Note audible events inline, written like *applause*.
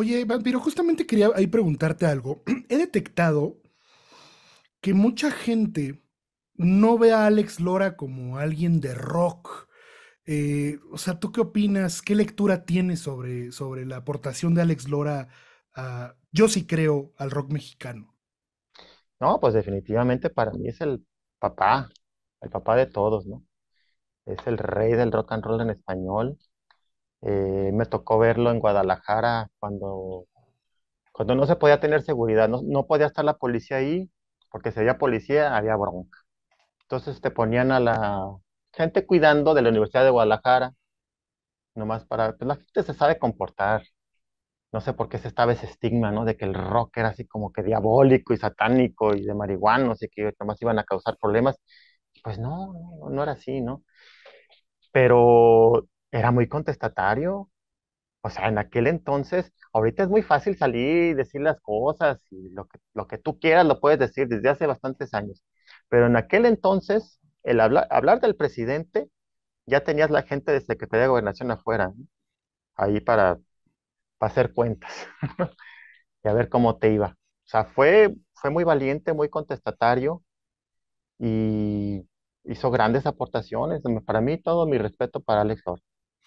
Oye, Vampiro, justamente quería ahí preguntarte algo. *clears throat* He detectado que mucha gente no ve a Alex Lora como alguien de rock. Eh, o sea, ¿tú qué opinas? ¿Qué lectura tienes sobre, sobre la aportación de Alex Lora a, yo sí creo, al rock mexicano? No, pues definitivamente para mí es el papá, el papá de todos, ¿no? Es el rey del rock and roll en español. Eh, me tocó verlo en Guadalajara cuando, cuando no se podía tener seguridad, no, podía estar la policía ahí, porque si había policía había bronca. Entonces te ponían a la gente cuidando de la Universidad de Guadalajara, nomás para, pues, la gente se sabe comportar. No sé por qué se estaba ese estigma, ¿no? De que el rock era así como que diabólico y satánico y de marihuanos y que nomás iban a causar problemas. Pues no, no, no era así, ¿no? Pero era muy contestatario. O sea, en aquel entonces, ahorita es muy fácil salir y decir las cosas y lo que, lo que tú quieras lo puedes decir desde hace bastantes años. Pero en aquel entonces, el hablar del presidente, ya tenías la gente de Secretaría de Gobernación afuera, ahí para, hacer cuentas *laughs* y a ver cómo te iba. O sea, fue, fue muy valiente, muy contestatario y hizo grandes aportaciones. Para mí, todo mi respeto para Alex